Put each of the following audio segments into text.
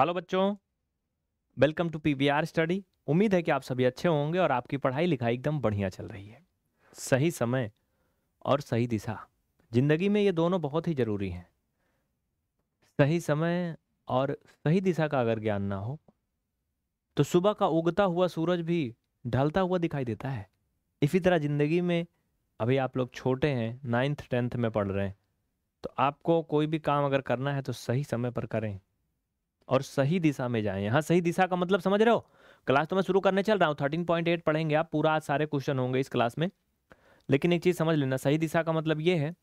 Hello बच्चों welcome to PVR study उम्मीद है कि आप सभी अच्छे होंगे और आपकी पढ़ाई लिखाई एकदम बढ़िया चल रही है सही समय और सही दिशा जिंदगी में ये दोनों बहुत ही ज़रूरी हैं सही समय और सही दिशा का अगर ज्ञान ना हो तो सुबह का उगता हुआ सूरज भी ढलता हुआ दिखाई देता है इसी तरह ज़िंदगी में अभी आप लोग छोटे हैं नाइन्थ टेंथ में पढ़ रहे हैं तो आपको कोई भी काम अगर करना है तो सही समय पर करें और सही दिशा में जाएं यहाँ सही दिशा का मतलब समझ रहे हो क्लास तो मैं शुरू करने चल रहा हूँ थर्टीन पॉइंट एट पढ़ेंगे आप पूरा आज सारे क्वेश्चन होंगे इस क्लास में लेकिन एक चीज़ समझ लेना सही दिशा का मतलब ये है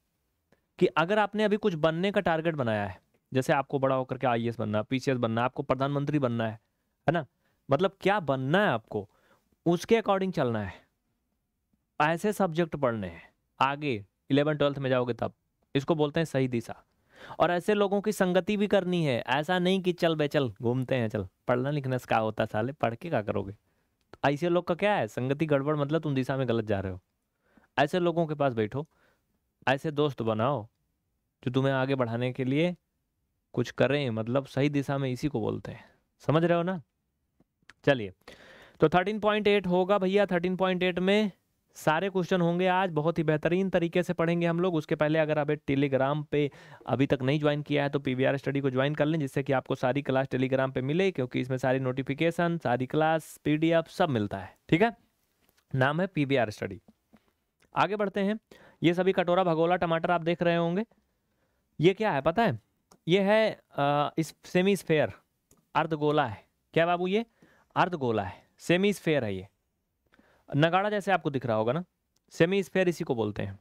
कि अगर आपने अभी कुछ बनने का टारगेट बनाया है जैसे आपको बड़ा होकर के आई बनना पी बनना आपको प्रधानमंत्री बनना है है ना मतलब क्या बनना है आपको उसके अकॉर्डिंग चलना है ऐसे सब्जेक्ट पढ़ने हैं आगे इलेवन ट्वेल्थ में जाओगे तब इसको बोलते हैं सही दिशा और ऐसे लोगों की संगति भी करनी है ऐसा नहीं कि चल बे चल घूमते हैं चल पढ़ना लिखना से क्या होता साले पढ़ के क्या करोगे तो ऐसे लोग का क्या है संगति गड़बड़ मतलब तुम दिशा में गलत जा रहे हो ऐसे लोगों के पास बैठो ऐसे दोस्त बनाओ जो तुम्हें आगे बढ़ाने के लिए कुछ करें मतलब सही दिशा में इसी को बोलते हैं समझ रहे हो ना चलिए तो 13.8 होगा भैया 13.8 में सारे क्वेश्चन होंगे आज बहुत ही बेहतरीन तरीके से पढ़ेंगे हम लोग उसके पहले अगर आप टेलीग्राम पे अभी तक नहीं ज्वाइन किया है तो पी स्टडी को ज्वाइन कर लें जिससे कि आपको सारी क्लास टेलीग्राम पे मिले क्योंकि इसमें सारी नोटिफिकेशन सारी क्लास पी सब मिलता है ठीक है नाम है पी स्टडी आगे बढ़ते हैं ये सभी कटोरा भगोला टमाटर आप देख रहे होंगे ये क्या है पता है ये है आ, इस सेमी स्फेयर अर्धगोला है क्या बाबू ये अर्धगोला है सेमी स्फेयर है ये नगाड़ा जैसे आपको दिख रहा होगा ना सेमी स्फेयर इसी को बोलते हैं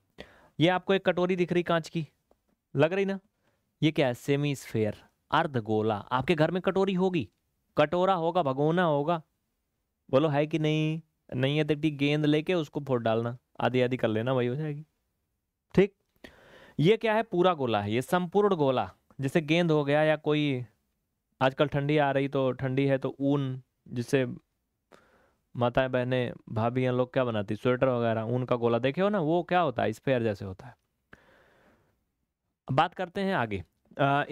ये आपको एक कटोरी दिख रही कांच की लग रही ना ये क्या है सेमी स्फेयर अर्ध गोला आपके घर में कटोरी होगी कटोरा होगा भगोना होगा बोलो है कि नहीं नहीं है तो गेंद लेके उसको फोट डालना आधी आधी कर लेना वही हो जाएगी ठीक ये क्या है पूरा गोला है ये संपूर्ण गोला जैसे गेंद हो गया या कोई आजकल ठंडी आ रही तो ठंडी है तो ऊन जिससे माताएं बहनें भाभी लोग क्या बनाती स्वेटर वगैरह ऊन का गोला देखे हो ना वो क्या होता है स्पेयर जैसे होता है बात करते हैं आगे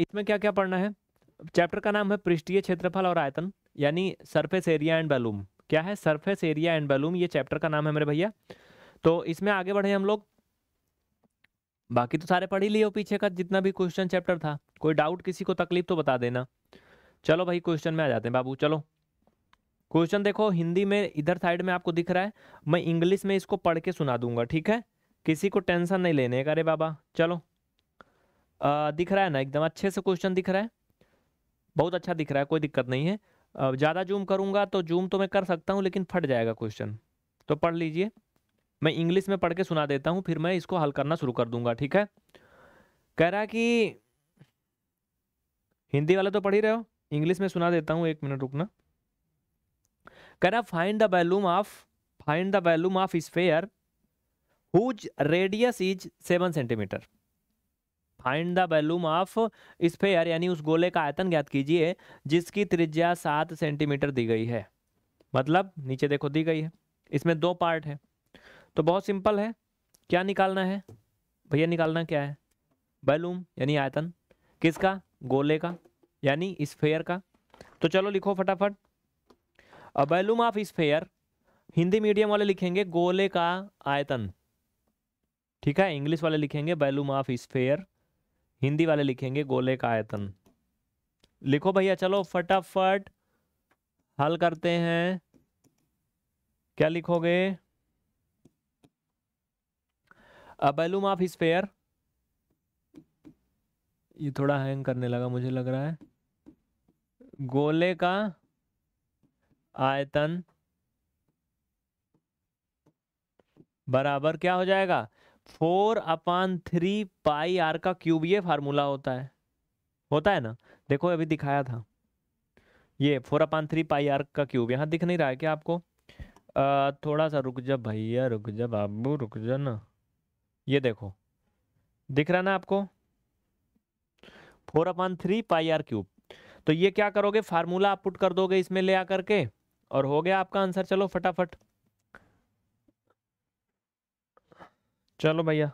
इसमें क्या क्या पढ़ना है चैप्टर का नाम है पृष्ठीय क्षेत्रफल और आयतन यानी सरफेस एरिया एंड बैलूम क्या है सरफेस एरिया एंड बैलूम ये चैप्टर का नाम है मेरे भैया तो इसमें आगे बढ़े हम लोग बाकी तो सारे पढ़ ही लिए हो पीछे का जितना भी क्वेश्चन चैप्टर था कोई डाउट किसी को तकलीफ तो बता देना चलो भाई क्वेश्चन में आ जाते हैं बाबू चलो क्वेश्चन देखो हिंदी में इधर साइड में आपको दिख रहा है मैं इंग्लिश में इसको पढ़ के सुना दूंगा ठीक है किसी को टेंशन नहीं लेने का अरे बाबा चलो आ, दिख रहा है ना एकदम अच्छे से क्वेश्चन दिख रहा है बहुत अच्छा दिख रहा है कोई दिक्कत नहीं है ज़्यादा जूम करूँगा तो जूम तो मैं कर सकता हूँ लेकिन फट जाएगा क्वेश्चन तो पढ़ लीजिए मैं इंग्लिश में पढ़ के सुना देता हूँ फिर मैं इसको हल करना शुरू कर दूंगा ठीक है कह रहा कि हिंदी वाला तो पढ़ ही रहे हो इंग्लिश में सुना देता हूँ एक मिनट रुकना करा find the volume of find the volume of sphere whose radius is seven centimetre find the volume of sphere यानी उस गोले का आयतन ज्ञात कीजिए जिसकी त्रिज्या सात सेंटीमीटर दी गई है मतलब नीचे देखो दी गई है इसमें दो पार्ट है तो बहुत सिंपल है क्या निकालना है भैया निकालना क्या है बैलूम यानी आयतन किसका गोले का यानी स्फेयर का तो चलो लिखो फटाफट a volume of sphere Hindi medium वाले लिखेंगे गोले का आयतन ठीक है इंग्लिश वाले लिखेंगे बैलूम ऑफ स्फेयर हिंदी वाले लिखेंगे गोले का आयतन लिखो भैया चलो फटाफट हल करते हैं क्या लिखोगे अ बैलूम ऑफ स्फेयर ये थोड़ा हैंग करने लगा मुझे लग रहा है गोले का आयतन बराबर क्या हो जाएगा four upon three pi r का क्यूब ये फार्मूला होता है होता है ना देखो अभी दिखाया था ये four upon three pi r का क्यूब यहां दिख नहीं रहा है क्या आपको आ, थोड़ा सा रुक जा भैया रुक जा बाबू रुक जा ना ये देखो दिख रहा ना आपको four upon three pi r cube तो ये क्या करोगे फार्मूला आप पुट कर दोगे इसमें ले आकर के और हो गया आपका आंसर चलो फटाफट चलो भैया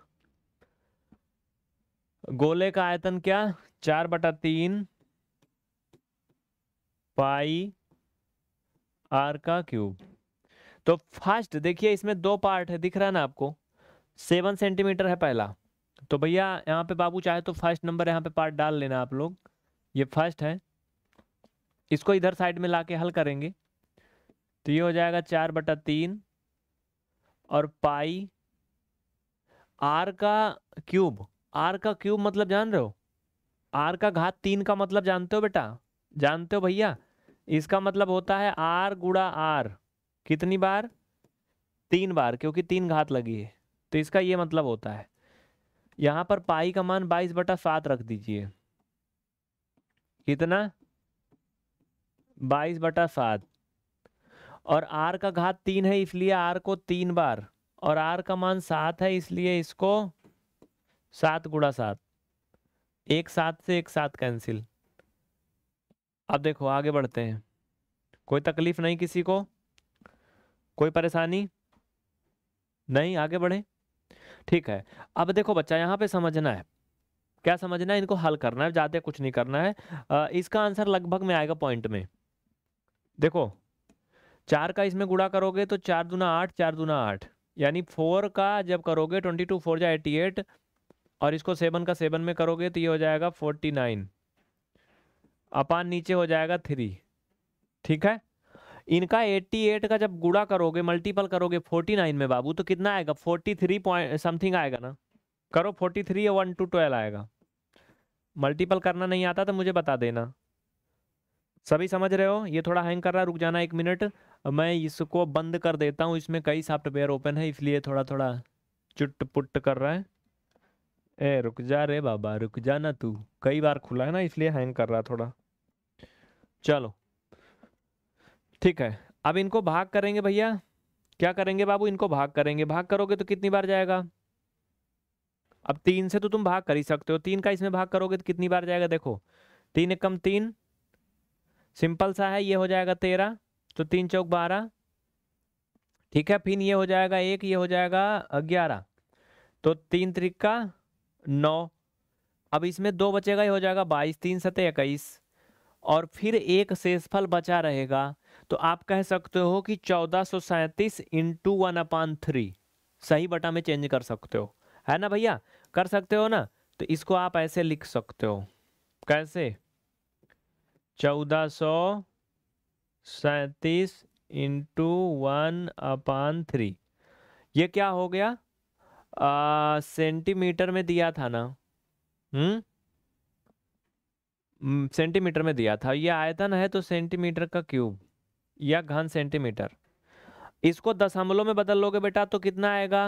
गोले का आयतन क्या चार बटा तीन पाई आर का क्यूब तो फर्स्ट देखिए इसमें दो पार्ट है दिख रहा है ना आपको सेवन सेंटीमीटर है पहला तो भैया यहाँ पे बाबू चाहे तो फर्स्ट नंबर यहाँ पे पार्ट डाल लेना आप लोग ये फर्स्ट है इसको इधर साइड में लाके हल करेंगे तो ये हो जाएगा चार बटा तीन और पाई आर का क्यूब आर का क्यूब मतलब जान रहे हो आर का घात तीन का मतलब जानते हो बेटा जानते हो भैया इसका मतलब होता है आर गुड़ा आर कितनी बार तीन बार क्योंकि तीन घात लगी है तो इसका ये मतलब होता है यहाँ पर पाई का मान बाईस बटा सात रख दीजिए कितना बाईस बटा सात और आर का घात तीन है इसलिए आर को तीन बार और आर का मान सात है इसलिए इसको सात गुड़ा सात एक सात से एक सात कैंसिल अब देखो आगे बढ़ते हैं कोई तकलीफ नहीं किसी को कोई परेशानी नहीं आगे बढ़े ठीक है अब देखो बच्चा यहाँ पे समझना है क्या समझना है इनको हल करना है ज़्यादा कुछ नहीं करना है इसका आंसर लगभग में आएगा पॉइंट में देखो चार का इसमें गुड़ा करोगे तो चार दूना आठ चार दूना आठ यानी फोर का जब करोगे ट्वेंटी टू फोर जा एटी एट और इसको सेवन का सेवन में करोगे तो ये हो जाएगा फोर्टी नाइन अपान नीचे हो जाएगा थ्री ठीक है इनका एट का जब गुड़ा करोगे मल्टीपल करोगे फोर्टी नाइन में बाबू तो कितना आएगा फोर्टी थ्री पॉइंट समथिंग आएगा ना करो थ्री या वन टू ट्वेल्व आएगा मल्टीपल करना नहीं आता तो मुझे बता देना सभी समझ रहे हो ये थोड़ा हैंग कर रहा है रुक जाना एक मिनट मैं इसको बंद कर देता हूँ इसमें कई सॉफ्टवेयर ओपन है इसलिए थोड़ा थोड़ा चुट पुट कर रहा है ए रुक जा रे बाबा रुक जा ना तू कई बार खुला है ना इसलिए हैंग कर रहा थोड़ा चलो ठीक है अब इनको भाग करेंगे भैया क्या करेंगे बाबू इनको भाग करेंगे भाग करोगे तो कितनी बार जाएगा अब तीन से तो तुम भाग कर ही सकते हो तीन का इसमें भाग करोगे तो कितनी बार जाएगा देखो तीन एक कम तीन सिंपल सा है ये हो जाएगा तेरह तो तीन चौक बारह ठीक है फिर ये हो जाएगा एक ये हो जाएगा ग्यारह तो तीन त्रिका नौ अब इसमें दो बचेगा ही हो जाएगा बाईस तीन सतह इक्कीस और फिर एक शेषफल बचा रहेगा तो आप कह सकते हो कि चौदह सौ सैंतीस इंटू वन अपान थ्री सही बटा में चेंज कर सकते हो है ना भैया कर सकते हो ना तो इसको आप ऐसे लिख सकते हो कैसे चौदह सौ सैतीस इंटू वन अपान थ्री ये क्या हो गया आ, सेंटीमीटर में दिया था ना हम्म सेंटीमीटर हम्म, में दिया था ये आयतन है तो सेंटीमीटर का क्यूब या घन सेंटीमीटर इसको दशमलव में बदल लोगे बेटा तो कितना आएगा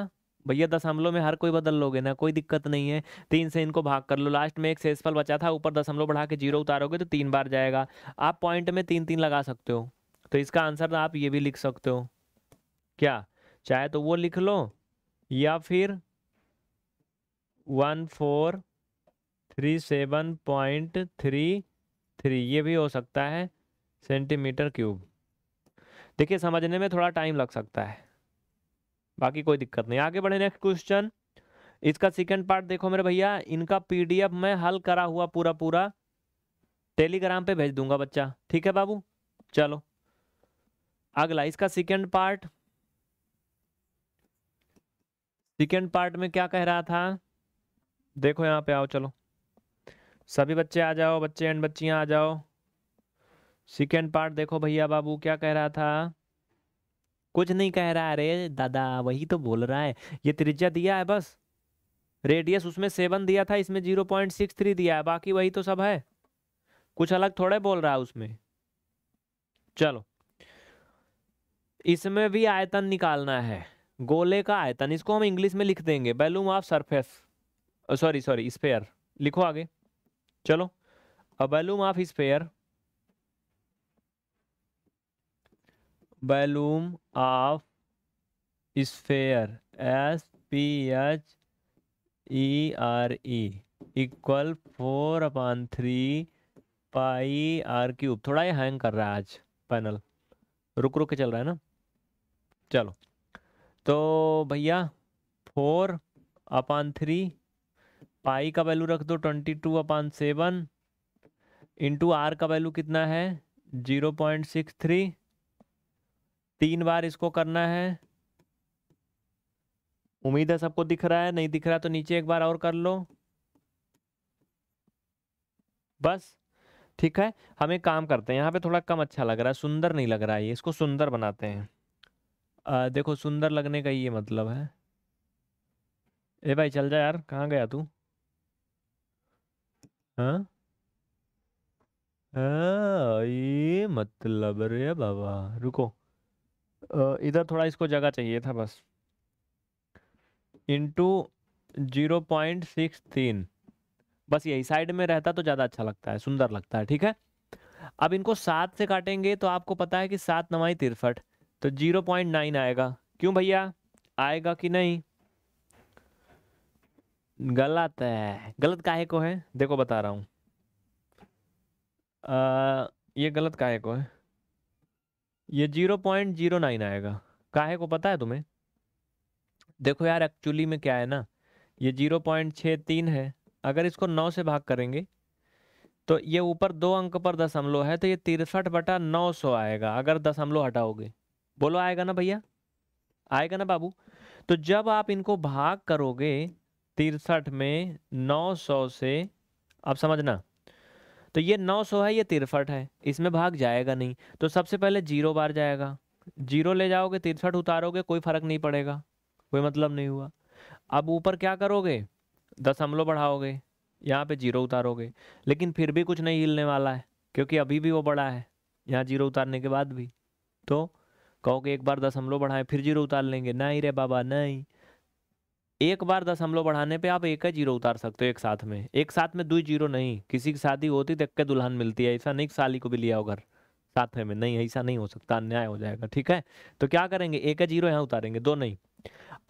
भैया दस हमलों में हर कोई बदल लोगे ना कोई दिक्कत नहीं है तीन से इनको भाग कर लो लास्ट में एक शेषफल बचा था ऊपर दशमलव बढ़ा के जीरो उतारोगे तो तीन बार जाएगा आप पॉइंट में तीन तीन लगा सकते हो तो इसका आंसर आप ये भी लिख सकते हो क्या चाहे तो वो लिख लो या फिर one four three seven point three three ये भी हो सकता है सेंटीमीटर क्यूब देखिए समझने में थोड़ा टाइम लग सकता है बाकी कोई दिक्कत नहीं आगे बढ़े नेक्स्ट क्वेश्चन इसका सेकेंड पार्ट देखो मेरे भैया इनका पीडीएफ में हल करा हुआ पूरा पूरा टेलीग्राम पे भेज दूंगा बच्चा ठीक है बाबू चलो अगला इसका सेकेंड पार्ट सेकेंड पार्ट में क्या कह रहा था देखो यहाँ पे आओ चलो सभी बच्चे आ जाओ बच्चे एंड बच्चियाँ आ जाओ सेकेंड पार्ट देखो भैया बाबू क्या कह रहा था कुछ नहीं कह रहा है अरे दादा वही तो बोल रहा है ये त्रिज्या दिया है बस रेडियस उसमें सेवन दिया था इसमें जीरो पॉइंट सिक्स थ्री दिया है बाकी वही तो सब है कुछ अलग थोड़े बोल रहा है उसमें चलो इसमें भी आयतन निकालना है गोले का आयतन इसको हम इंग्लिश में लिख देंगे volume of surface sorry sorry sphere लिखो आगे चलो a volume of sphere volume of sphere S P H E R E equal four upon three pi r cube थोड़ा ये हैंग कर रहा है आज पैनल रुक रुक के चल रहा है ना चलो तो भैया फोर अपान थ्री पाई का वैल्यू रख दो twenty two upon seven into are का वैल्यू कितना है जीरो पॉइंट सिक्स थ्री तीन बार इसको करना है उम्मीद है सबको दिख रहा है नहीं दिख रहा तो नीचे एक बार और कर लो बस ठीक है हम एक काम करते हैं यहाँ पे थोड़ा कम अच्छा लग रहा है सुंदर नहीं लग रहा है ये इसको सुंदर बनाते हैं आ, देखो सुंदर लगने का ये मतलब है ए भाई चल जा यार कहाँ गया तू हाँ, हाँ ये मतलब रे बाबा रुको इधर थोड़ा इसको जगह चाहिए था बस इंटू जीरो पॉइंट सिक्स तीन बस यही साइड में रहता तो ज़्यादा अच्छा लगता है सुंदर लगता है ठीक है अब इनको सात से काटेंगे तो आपको पता है कि सात नवाई तिरफट तो जीरो पॉइंट नाइन आएगा क्यों भैया आएगा कि नहीं गलत है गलत काहे को है देखो बता रहा हूँ ये गलत काहे को है ये जीरो पॉइंट जीरो नाइन आएगा काहे को पता है तुम्हें देखो यार एक्चुअली में क्या है ना ये जीरो पॉइंट छः तीन है अगर इसको नौ से भाग करेंगे तो ये ऊपर दो अंक पर दशमलव है तो ये तिरसठ बटा नौ सौ आएगा अगर दशमलव हटाओगे बोलो आएगा ना भैया आएगा ना बाबू तो जब आप इनको भाग करोगे तिरसठ में नौ सौ से आप समझना तो ये 900 है ये तिरफट है इसमें भाग जाएगा नहीं तो सबसे पहले जीरो बार जाएगा जीरो ले जाओगे तिरसठ उतारोगे कोई फर्क नहीं पड़ेगा कोई मतलब नहीं हुआ अब ऊपर क्या करोगे दशमलव बढ़ाओगे यहाँ पे जीरो उतारोगे लेकिन फिर भी कुछ नहीं हिलने वाला है क्योंकि अभी भी वो बड़ा है यहाँ जीरो उतारने के बाद भी तो कहोगे एक बार दशमलव बढ़ाएं फिर जीरो उतार लेंगे नहीं रे बाबा नहीं एक बार दशमलव बढ़ाने पे आप एक ही जीरो उतार सकते हो एक साथ में एक साथ में दो जीरो नहीं किसी की शादी होती तो एक दुल्हन मिलती है ऐसा नहीं साली को भी लिया हो घर साथ में नहीं ऐसा नहीं हो सकता अन्याय हो जाएगा ठीक है तो क्या करेंगे एक जीरो यहाँ उतारेंगे दो नहीं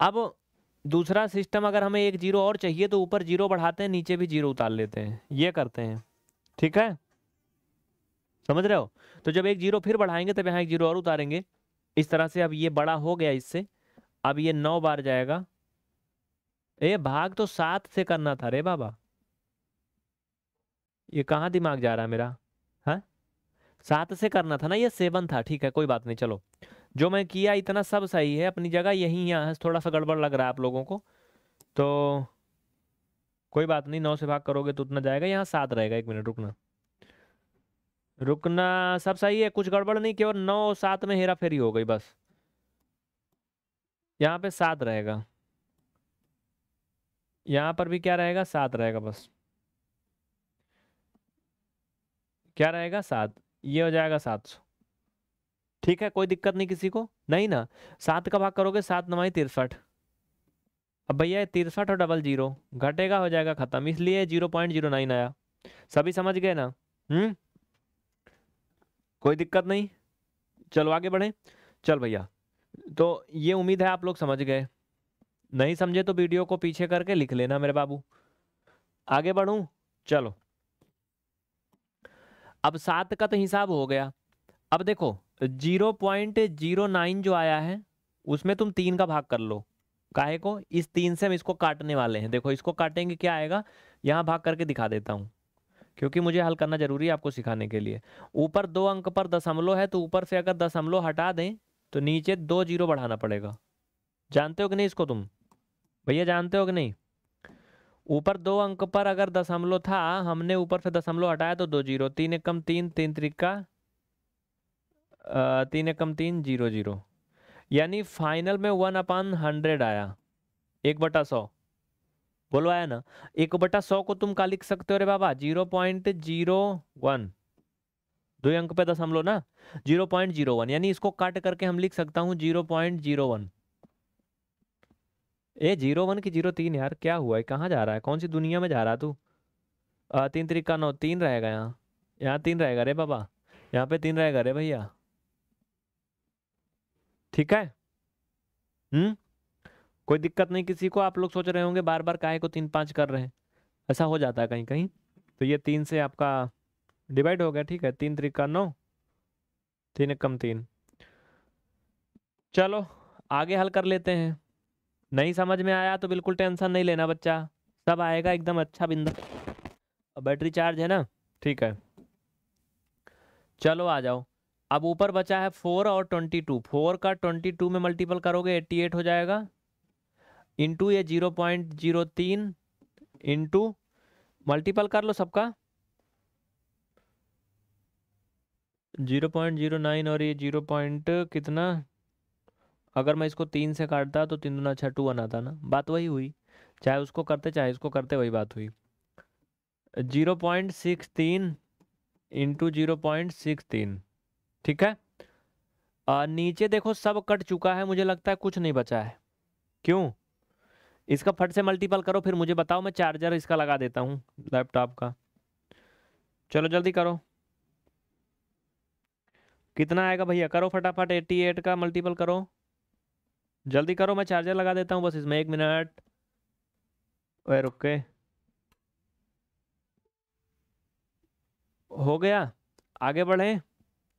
अब दूसरा सिस्टम अगर हमें एक जीरो और चाहिए तो ऊपर जीरो बढ़ाते हैं नीचे भी जीरो उतार लेते हैं ये करते हैं ठीक है समझ रहे हो तो जब एक जीरो फिर बढ़ाएंगे तब यहाँ एक जीरो और उतारेंगे इस तरह से अब ये बड़ा हो गया इससे अब ये नौ बार जाएगा ए भाग तो सात से करना था रे बाबा ये कहाँ दिमाग जा रहा है मेरा है हाँ? सात से करना था ना ये सेवन था ठीक है कोई बात नहीं चलो जो मैं किया इतना सब सही है अपनी जगह यही यहाँ है थोड़ा सा गड़बड़ लग रहा है आप लोगों को तो कोई बात नहीं नौ से भाग करोगे तो उतना जाएगा यहाँ सात रहेगा एक मिनट रुकना रुकना सब सही है कुछ गड़बड़ नहीं केवल नौ सात में हेरा फेरी हो गई बस यहाँ पे सात रहेगा यहाँ पर भी क्या रहेगा सात रहेगा बस क्या रहेगा सात ये हो जाएगा सात सौ ठीक है कोई दिक्कत नहीं किसी को नहीं ना सात का भाग करोगे सात नवाई तिरसठ अब भैया तिरसठ और डबल जीरो घटेगा हो जाएगा खत्म इसलिए जीरो पॉइंट जीरो नाइन आया सभी समझ गए ना हम्म कोई दिक्कत नहीं चलो आगे बढ़े चल भैया तो ये उम्मीद है आप लोग समझ गए नहीं समझे तो वीडियो को पीछे करके लिख लेना मेरे बाबू आगे बढ़ू चलो अब सात का तो हिसाब हो गया अब देखो जीरो पॉइंट जीरो नाइन जो आया है उसमें तुम तीन का भाग कर लो काहे को इस तीन से हम इसको काटने वाले हैं देखो इसको काटेंगे क्या आएगा यहां भाग करके दिखा देता हूं क्योंकि मुझे हल करना जरूरी है आपको सिखाने के लिए ऊपर दो अंक पर दशमलव है तो ऊपर से अगर दशमलव हटा दें तो नीचे दो जीरो बढ़ाना पड़ेगा जानते हो कि नहीं इसको तुम भैया जानते हो कि नहीं ऊपर दो अंक पर अगर दशमलव था हमने ऊपर से दशमलव हटाया तो दो जीरो तीन एक कम तीन तीन त्रिका तीन एक कम तीन जीरो जीरो यानी फाइनल में वन अपान हंड्रेड आया एक बटा सौ बोलो आया ना एक बटा सौ को तुम का लिख सकते हो रे बाबा जीरो पॉइंट जीरो वन दो अंक पे दशमलव ना जीरो पॉइंट जीरो वन यानी इसको काट करके हम लिख सकता हूँ जीरो पॉइंट जीरो वन ए जीरो वन की जीरो तीन यार क्या हुआ है कहाँ जा रहा है कौन सी दुनिया में जा रहा तू तीन तरीका नौ तीन रहेगा यहाँ यहाँ तीन रहेगा रे बाबा यहाँ पे तीन रहेगा रे भैया ठीक है हम्म कोई दिक्कत नहीं किसी को आप लोग सोच रहे होंगे बार बार काहे को तीन पाँच कर रहे हैं ऐसा हो जाता है कहीं कहीं तो ये तीन से आपका डिवाइड हो गया ठीक है तीन तरीका नौ तीन एक कम तीन चलो आगे हल कर लेते हैं नहीं समझ में आया तो बिल्कुल टेंशन नहीं लेना बच्चा सब आएगा एकदम अच्छा बिंदा बैटरी चार्ज है ना ठीक है चलो आ जाओ अब ऊपर बचा है फोर और ट्वेंटी टू फोर का ट्वेंटी टू में मल्टीपल करोगे एट्टी एट हो जाएगा इंटू ये जीरो पॉइंट जीरो तीन इंटू मल्टीपल कर लो सबका जीरो पॉइंट जीरो नाइन और ये जीरो पॉइंट कितना अगर मैं इसको तीन से काटता तो तीन दुना छू वन आता ना बात वही हुई चाहे उसको करते चाहे इसको करते वही बात हुई जीरो पॉइंट सिक्स तीन इंटू जीरो पॉइंट सिक्स तीन ठीक है आ, नीचे देखो सब कट चुका है मुझे लगता है कुछ नहीं बचा है क्यों इसका फट से मल्टीपल करो फिर मुझे बताओ मैं चार्जर इसका लगा देता हूँ लैपटॉप का चलो जल्दी करो कितना आएगा भैया करो फटाफट एट्टी एट का मल्टीपल करो जल्दी करो मैं चार्जर लगा देता हूँ बस इसमें एक मिनट ओए रुके हो गया आगे बढ़े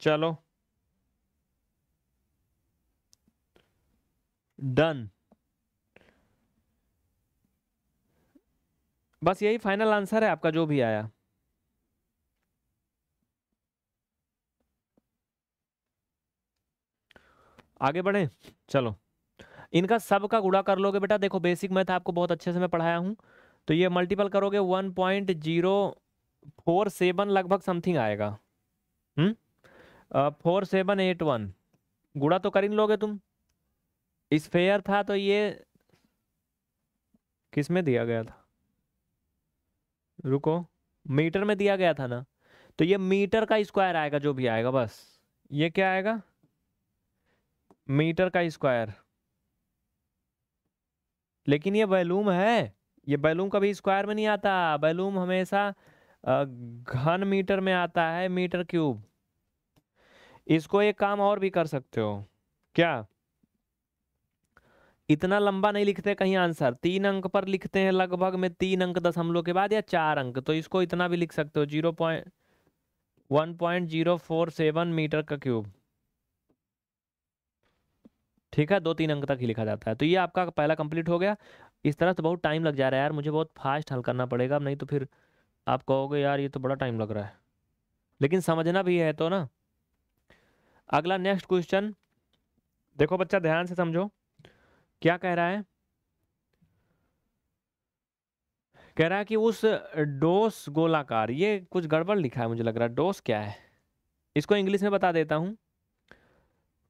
चलो डन बस यही फाइनल आंसर है आपका जो भी आया आगे बढ़े चलो इनका सब का गुड़ा कर लोगे बेटा देखो बेसिक मैथ आपको बहुत अच्छे से मैं पढ़ाया हूँ तो ये मल्टीपल करोगे one point zero four seven लगभग समथिंग आएगा फोर सेवन एट वन गुड़ा तो कर ही लोगे तुम स्फेयर था तो ये किस में दिया गया था रुको मीटर में दिया गया था ना तो ये मीटर का स्क्वायर आएगा जो भी आएगा बस ये क्या आएगा मीटर का स्क्वायर लेकिन ये बैलूम है ये बैलूम कभी स्क्वायर में नहीं आता बैलूम हमेशा घन मीटर में आता है मीटर क्यूब इसको एक काम और भी कर सकते हो क्या इतना लंबा नहीं लिखते कहीं आंसर तीन अंक पर लिखते हैं लगभग में तीन अंक दशमलव के बाद या चार अंक तो इसको इतना भी लिख सकते हो zero point one point zero four seven metre का क्यूब ठीक है दो तीन अंक तक ही लिखा जाता है तो ये आपका पहला कंप्लीट हो गया इस तरह से बहुत टाइम लग जा रहा है यार मुझे बहुत फास्ट हल करना पड़ेगा नहीं तो फिर आप कहोगे यार ये तो बड़ा टाइम लग रहा है लेकिन समझना भी है तो ना अगला नेक्स्ट क्वेश्चन देखो बच्चा ध्यान से समझो क्या कह रहा है कह रहा है कि उस डोस गोलाकार ये कुछ गड़बड़ लिखा है मुझे लग रहा है डोस क्या है इसको इंग्लिश में बता देता हूं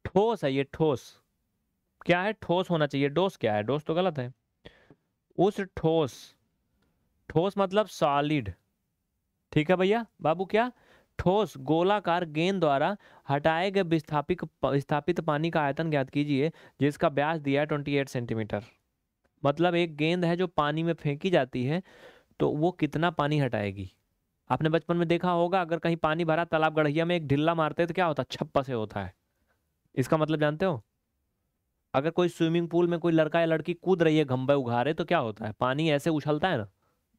ठोस है ये ठोस क्या है ठोस होना चाहिए डोस क्या है डोस तो गलत है उस ठोस ठोस मतलब सॉलिड ठीक है भैया बाबू क्या ठोस गोलाकार गेंद द्वारा हटाए गए विस्थापित विस्थापित पानी का आयतन ज्ञात कीजिए जिसका ब्यास दिया है ट्वेंटी एट सेंटीमीटर मतलब एक गेंद है जो पानी में फेंकी जाती है तो वो कितना पानी हटाएगी आपने बचपन में देखा होगा अगर कहीं पानी भरा तालाब गढ़िया में एक ढिल्ला मारते तो क्या होता छप्पा से होता है इसका मतलब जानते हो अगर कोई स्विमिंग पूल में कोई लड़का या लड़की कूद रही है घम्बे रहे तो क्या होता है पानी ऐसे उछलता है ना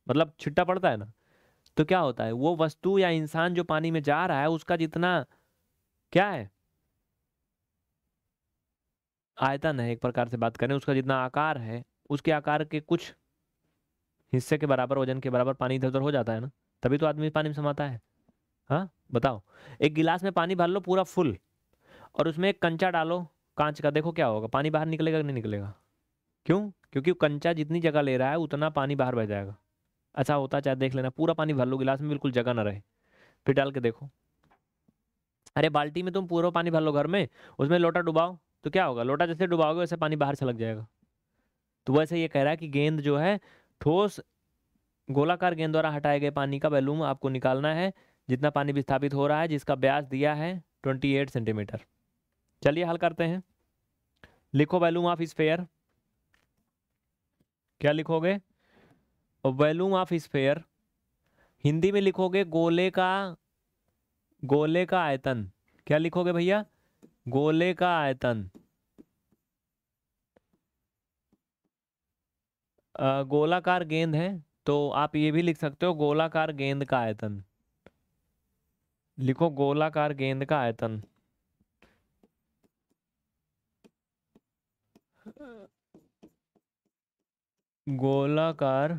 मतलब छिट्टा पड़ता है ना तो क्या होता है वो वस्तु या इंसान जो पानी में जा रहा है उसका जितना क्या है आयतन है एक प्रकार से बात करें उसका जितना आकार है उसके आकार के कुछ हिस्से के बराबर वजन के बराबर पानी इधर उधर हो जाता है ना तभी तो आदमी पानी में समाता है हाँ बताओ एक गिलास में पानी भर लो पूरा फुल और उसमें एक कंचा डालो कांच का देखो क्या होगा पानी बाहर निकलेगा कि नहीं निकलेगा क्यों क्योंकि कंचा जितनी जगह ले रहा है उतना पानी बाहर बह जाएगा अच्छा होता चाहे देख लेना पूरा पानी भर लो गिलास में बिल्कुल जगह ना रहे फिर डाल के देखो अरे बाल्टी में तुम पूरा पानी भर लो घर में उसमें लोटा डुबाओ तो क्या होगा लोटा जैसे डुबाओगे वैसे पानी बाहर छलक जाएगा तो वैसे ये कह रहा है कि गेंद जो है ठोस गोलाकार गेंद द्वारा हटाए गए पानी का बैलूम आपको निकालना है जितना पानी विस्थापित हो रहा है जिसका ब्यास दिया है ट्वेंटी एट सेंटीमीटर चलिए हल करते हैं लिखो वैल्यूम ऑफ स्पेयर क्या लिखोगे वैल्यूम ऑफ स्पेयर हिंदी में लिखोगे गोले का गोले का आयतन क्या लिखोगे भैया गोले का आयतन गोलाकार गेंद है तो आप ये भी लिख सकते हो गोलाकार गेंद का आयतन लिखो गोलाकार गेंद का आयतन गोलाकार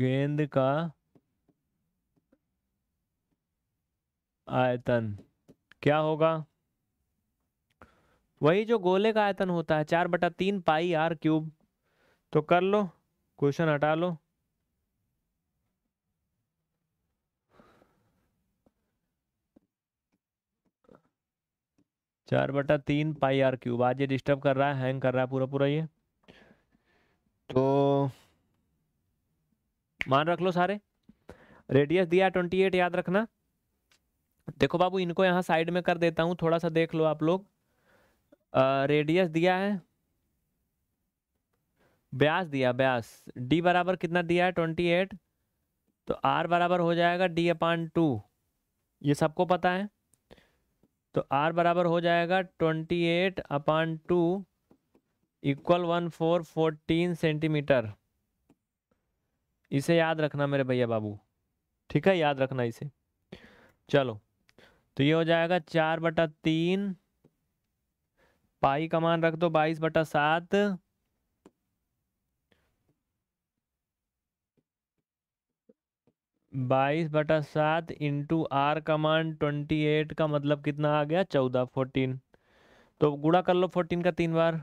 गेंद का आयतन क्या होगा वही जो गोले का आयतन होता है चार बटा तीन पाई आर क्यूब तो कर लो क्वेश्चन हटा लो चार बटा तीन पाई आर क्यूब आज ये डिस्टर्ब कर रहा है हैंग कर रहा है पूरा पूरा ये मान रख लो सारे रेडियस दिया ट्वेंटी एट याद रखना देखो बाबू इनको यहाँ साइड में कर देता हूँ थोड़ा सा देख लो आप लोग रेडियस दिया है ब्यास दिया ब्यास डी बराबर कितना दिया है ट्वेंटी एट तो आर बराबर हो जाएगा डी अपान टू ये सबको पता है तो आर बराबर हो जाएगा twenty eight upon two equal one four fourteen centimetre इसे याद रखना मेरे भैया बाबू ठीक है याद रखना इसे चलो तो ये हो जाएगा चार बटा तीन पाई का मान रख दो बाईस बटा सात बाईस बटा सात इंटू आर का मान ट्वेंटी एट का मतलब कितना आ गया चौदह फोर्टीन तो गुड़ा कर लो फोर्टीन का तीन बार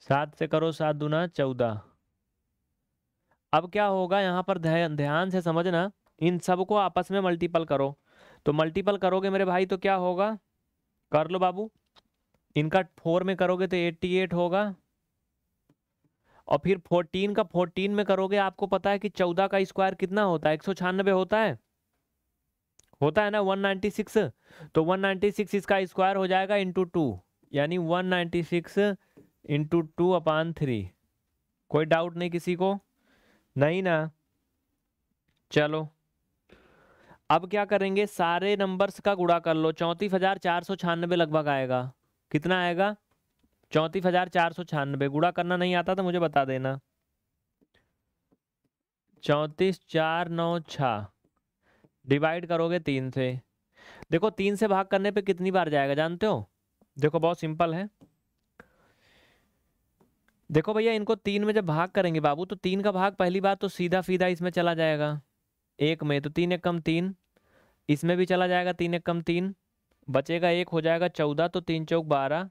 सात से करो सात दुना चौदह अब क्या होगा यहाँ पर ध्यान से समझना इन सबको आपस में मल्टीपल करो तो मल्टीपल करोगे मेरे भाई तो क्या होगा कर लो बाबू इनका फोर में करोगे तो एट्टी एट होगा और फिर फोर्टीन का फोर्टीन में करोगे आपको पता है कि चौदह का स्क्वायर कितना होता है एक सौ छियानबे होता है होता है ना वन नाइन्टी सिक्स तो वन नाइन्टी सिक्स इसका स्क्वायर हो जाएगा इंटू टू यानी one ninety six into two upon three कोई डाउट नहीं किसी को नहीं ना चलो अब क्या करेंगे सारे नंबर्स का गुड़ा कर लो चौंतीस हजार चार सौ छियानबे लगभग आएगा कितना आएगा चौंतीस हजार चार सौ छियानबे गुड़ा करना नहीं आता तो मुझे बता देना चौंतीस चार नौ छ डिवाइड करोगे तीन से देखो तीन से भाग करने पे कितनी बार जाएगा जानते हो देखो बहुत सिंपल है देखो भैया इनको तीन में जब भाग करेंगे बाबू तो तीन का भाग पहली बार तो सीधा सीधा इसमें चला जाएगा एक में तो तीन एक कम तीन इसमें भी चला जाएगा तीन एक कम तीन बचेगा एक हो जाएगा चौदह तो तीन चौक बारह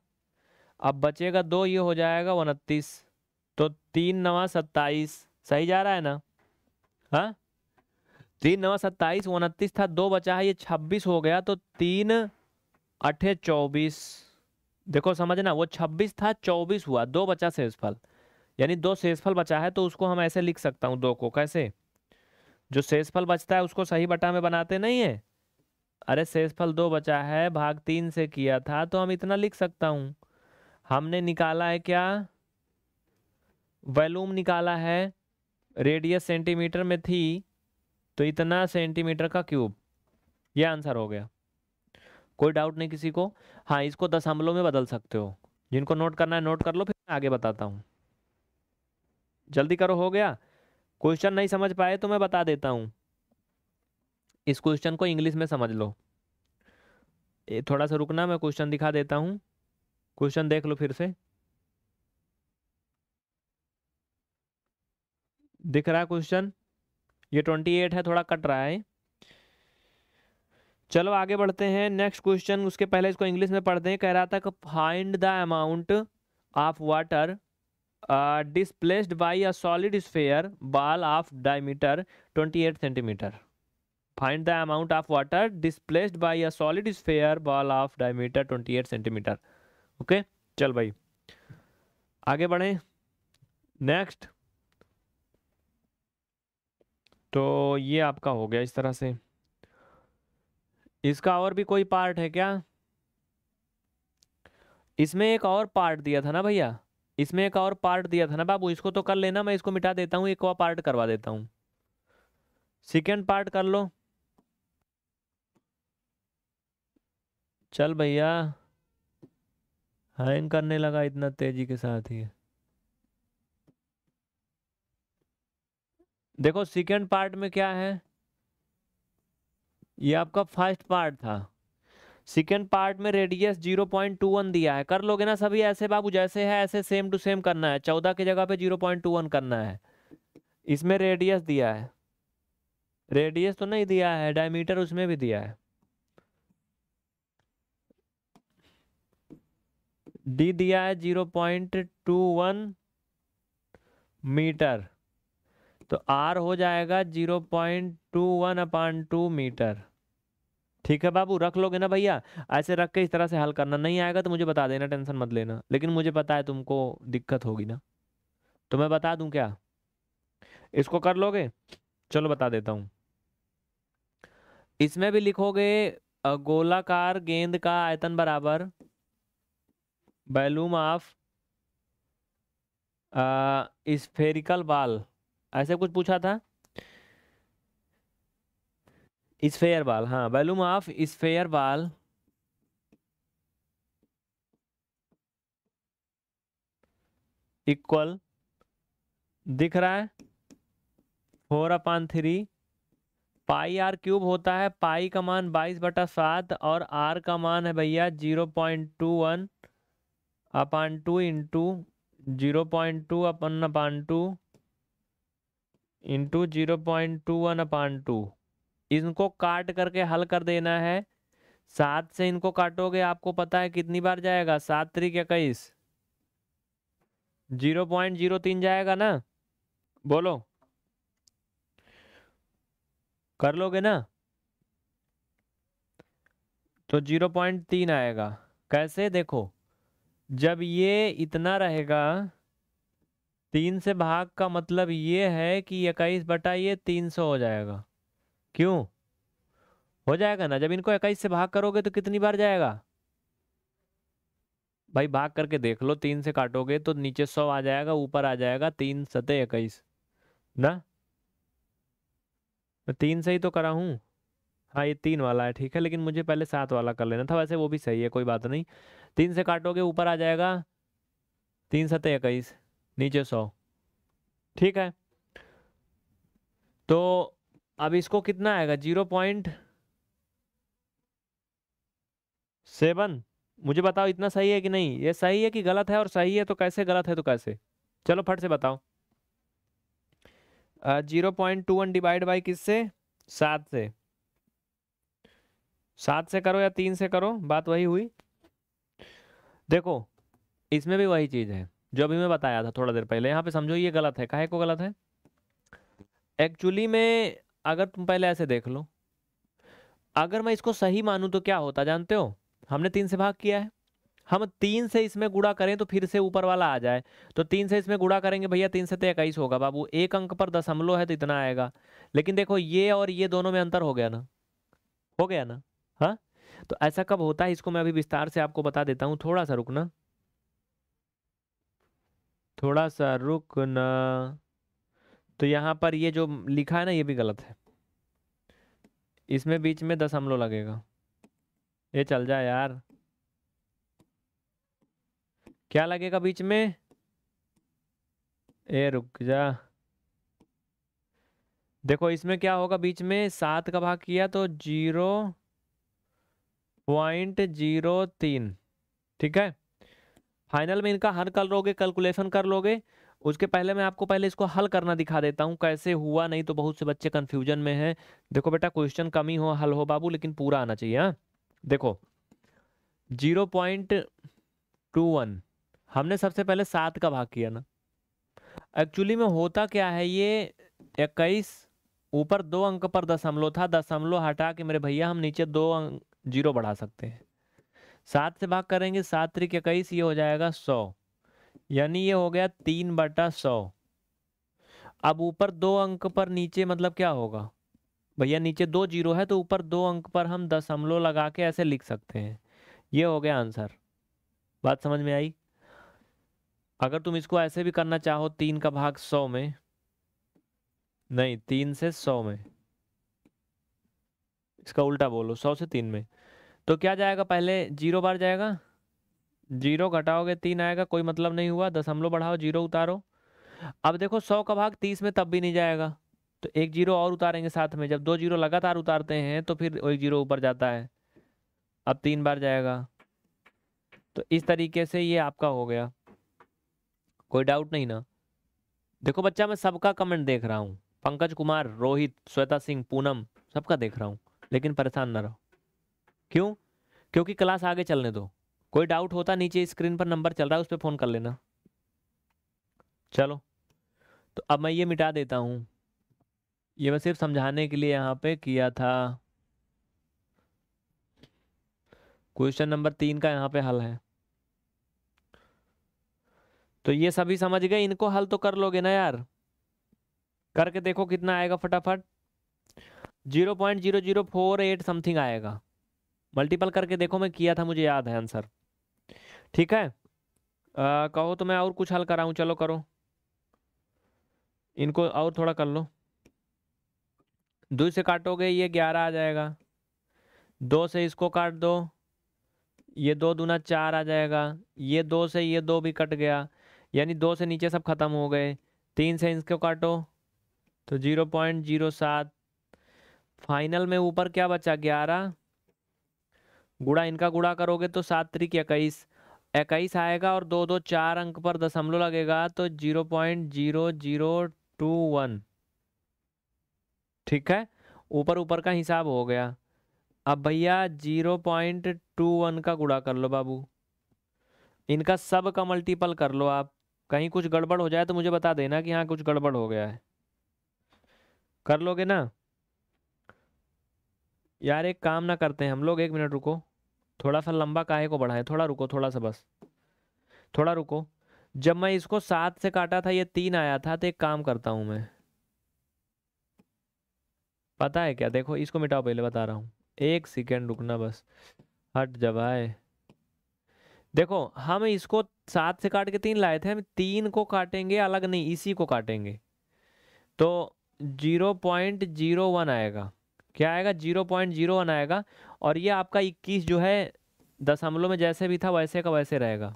अब बचेगा दो ये हो जाएगा उनतीस तो तीन नवा सत्ताईस सही जा रहा है ना हाँ तीन नवा सत्ताईस उनतीस था दो बचा है ये छब्बीस हो गया तो तीन अठे चौबीस देखो समझना वो छब्बीस था चौबीस हुआ दो बचा शेषफल यानी दो शेषफल बचा है तो उसको हम ऐसे लिख सकता हूँ दो को कैसे जो शेषफल बचता है उसको सही बटा में बनाते नहीं है अरे शेषफल दो बचा है भाग तीन से किया था तो हम इतना लिख सकता हूँ हमने निकाला है क्या वैलूम निकाला है रेडियस सेंटीमीटर में थी तो इतना सेंटीमीटर का क्यूब यह आंसर हो गया कोई डाउट नहीं किसी को हाँ इसको दशमलव में बदल सकते हो जिनको नोट करना है नोट कर लो फिर मैं आगे बताता हूँ जल्दी करो हो गया क्वेश्चन नहीं समझ पाए तो मैं बता देता हूँ इस क्वेश्चन को इंग्लिश में समझ लो थोड़ा सा रुकना मैं क्वेश्चन दिखा देता हूँ क्वेश्चन देख लो फिर से दिख रहा क्वेश्चन ये ट्वेंटी एट है थोड़ा कट रहा है चलो आगे बढ़ते हैं नेक्स्ट क्वेश्चन उसके पहले इसको इंग्लिश में पढ़ते हैं कह रहा था find the amount of water displaced by a solid sphere ball of diameter 28 centimetre find the amount of water displaced by a solid sphere ball of diameter 28 centimetre okay चल भाई आगे बढ़ें नेक्स्ट तो ये आपका हो गया इस तरह से इसका और भी कोई पार्ट है क्या इसमें एक और पार्ट दिया था ना भैया इसमें एक और पार्ट दिया था ना बाबू इसको तो कर लेना मैं इसको मिटा देता हूँ एक और पार्ट करवा देता हूँ सेकेंड पार्ट कर लो चल भैया हैंग करने लगा इतना तेजी के साथ ही देखो सेकेंड पार्ट में क्या है ये आपका फर्स्ट पार्ट था सेकेंड पार्ट में radius zero point two one दिया है कर लोगे ना सभी ऐसे बाबू जैसे है ऐसे सेम टू सेम करना है चौदह की जगह पे जीरो पॉइंट टू वन करना है इसमें रेडियस दिया है रेडियस तो नहीं दिया है डायमीटर उसमें भी दिया है डी दिया है zero point two one metre तो आर हो जाएगा zero point two one upon two metre ठीक है बाबू रख लोगे ना भैया ऐसे रख के इस तरह से हल करना नहीं आएगा तो मुझे बता देना टेंशन मत लेना लेकिन मुझे पता है तुमको दिक्कत होगी ना तो मैं बता दूं क्या इसको कर लोगे चलो बता देता हूं इसमें भी लिखोगे गोलाकार गेंद का आयतन बराबर बैलूम ऑफ स्फेरिकल बाल ऐसा कुछ पूछा था स्फेयर बाल हाँ volume of sphere ball equal दिख रहा है four upon three pi r cube होता है पाई का मान बाईस बटा सात और आर का मान है भैया zero point two one upon two into zero point two upon upon two into zero point two one upon two इनको काट करके हल कर देना है सात से इनको काटोगे आपको पता है कितनी बार जाएगा सात त्रिक इक्कीस जीरो पॉइंट जीरो तीन जाएगा ना बोलो कर लोगे ना तो जीरो पॉइंट तीन आएगा कैसे देखो जब ये इतना रहेगा तीन से भाग का मतलब ये है कि इक्कीस बटा ये तीन सौ हो जाएगा क्यों हो जाएगा ना जब इनको इक्कीस से भाग करोगे तो कितनी बार जाएगा भाई भाग करके देख लो तीन से काटोगे तो नीचे सौ आ जाएगा ऊपर आ जाएगा तीन सतह इक्कीस ना मैं तीन से ही तो करा हूँ हाँ ये तीन वाला है ठीक है लेकिन मुझे पहले सात वाला कर लेना था वैसे वो भी सही है कोई बात नहीं तीन से काटोगे ऊपर आ जाएगा तीन सतह इक्कीस नीचे सौ ठीक है तो अब इसको कितना आएगा जीरो पॉइंट सेवन मुझे बताओ इतना सही है कि नहीं ये सही है कि गलत है और सही है तो कैसे गलत है तो कैसे चलो फट से बताओ zero point two one divide by किस से सात से सात से करो या तीन से करो बात वही हुई देखो इसमें भी वही चीज़ है जो अभी मैं बताया था थोड़ा देर पहले यहाँ पे समझो ये गलत है काहे को गलत है एक्चुअली में अगर तुम पहले ऐसे देख लो अगर मैं इसको सही मानूँ तो क्या होता जानते हो हमने तीन से भाग किया है हम तीन से इसमें गुड़ा करें तो फिर से ऊपर वाला आ जाए तो तीन से इसमें गुड़ा करेंगे भैया तीन से तो इक्कीस होगा बाबू एक अंक पर दशमलव है तो इतना आएगा लेकिन देखो ये और ये दोनों में अंतर हो गया ना हो गया ना हाँ तो ऐसा कब होता है इसको मैं अभी विस्तार से आपको बता देता हूँ थोड़ा सा रुकना थोड़ा सा रुक ना तो यहाँ पर ये जो लिखा है ना ये भी गलत है इसमें बीच में दस हमलो लगेगा ये चल जाए यार क्या लगेगा बीच में ए रुक जा देखो इसमें क्या होगा बीच में सात का भाग किया तो जीरो पॉइंट जीरो तीन ठीक है फाइनल में इनका हर कर लोगे कैलकुलेशन कर लोगे उसके पहले मैं आपको पहले इसको हल करना दिखा देता हूँ कैसे हुआ नहीं तो बहुत से बच्चे कन्फ्यूजन में हैं देखो बेटा क्वेश्चन कमी हो हल हो बाबू लेकिन पूरा आना चाहिए हाँ देखो जीरो पॉइंट टू वन हमने सबसे पहले सात का भाग किया ना एक्चुअली में होता क्या है ये इक्कीस ऊपर दो अंक पर दशमलव था दशमलव हटा के मेरे भैया हम नीचे दो अंक जीरो बढ़ा सकते हैं सात से भाग करेंगे सात त्रिक इक्कीस ये हो जाएगा सौ यानी ये हो गया तीन बटा सौ अब ऊपर दो अंक पर नीचे मतलब क्या होगा भैया नीचे दो जीरो है तो ऊपर दो अंक पर हम दशमलव लगा के ऐसे लिख सकते हैं ये हो गया आंसर बात समझ में आई अगर तुम इसको ऐसे भी करना चाहो तीन का भाग सौ में नहीं तीन से सौ में इसका उल्टा बोलो सौ से तीन में तो क्या जाएगा पहले जीरो बार जाएगा जीरो घटाओगे तीन आएगा कोई मतलब नहीं हुआ दशमलव बढ़ाओ जीरो उतारो अब देखो सौ का भाग तीस में तब भी नहीं जाएगा तो एक जीरो और उतारेंगे साथ में जब दो जीरो लगातार उतारते हैं तो फिर एक जीरो ऊपर जाता है अब तीन बार जाएगा तो इस तरीके से ये आपका हो गया कोई डाउट नहीं ना देखो बच्चा मैं सबका कमेंट देख रहा हूँ पंकज कुमार रोहित श्वेता सिंह पूनम सबका देख रहा हूँ लेकिन परेशान ना रहो क्यों क्योंकि क्लास आगे चलने दो कोई डाउट होता नीचे स्क्रीन पर नंबर चल रहा है उस पर फ़ोन कर लेना चलो तो अब मैं ये मिटा देता हूँ ये मैं सिर्फ समझाने के लिए यहाँ पे किया था क्वेश्चन नंबर तीन का यहाँ पे हल है तो ये सभी समझ गए इनको हल तो कर लोगे ना यार करके देखो कितना आएगा फटाफट zero point zero zero four eight something आएगा मल्टीपल करके देखो मैं किया था मुझे याद है आंसर ठीक है आ, कहो तो मैं और कुछ हल कराऊँ चलो करो इनको और थोड़ा कर लो दो से काटोगे ये ग्यारह आ जाएगा दो से इसको काट दो ये दो दूना चार आ जाएगा ये दो से ये दो भी कट गया यानी दो से नीचे सब खत्म हो गए तीन से इसको काटो तो जीरो पॉइंट जीरो सात फाइनल में ऊपर क्या बचा ग्यारह गुड़ा इनका गुड़ा करोगे तो सात त्रिक इक्कीस इक्कीस आएगा और दो दो चार अंक पर दशमलव लगेगा तो zero point zero zero two one ठीक है ऊपर ऊपर का हिसाब हो गया अब भैया जीरो पॉइंट टू वन का गुड़ा कर लो बाबू इनका सब का मल्टीपल कर लो आप कहीं कुछ गड़बड़ हो जाए तो मुझे बता देना कि हाँ कुछ गड़बड़ हो गया है कर लोगे ना यार एक काम ना करते हैं हम लोग एक मिनट रुको थोड़ा सा लंबा काहे को बढ़ाए थोड़ा रुको थोड़ा सा बस थोड़ा रुको जब मैं इसको सात से काटा था ये तीन आया था तो एक काम करता हूँ मैं पता है क्या देखो इसको मिटाओ पहले बता रहा हूँ एक सेकेंड रुकना बस हट जब आए देखो हम इसको सात से काट के तीन लाए थे हम तीन को काटेंगे अलग नहीं इसी को काटेंगे तो जीरो पॉइंट जीरो वन आएगा क्या आएगा जीरो पॉइंट जीरो वन आएगा और ये आपका इक्कीस जो है दशमलव में जैसे भी था वैसे का वैसे रहेगा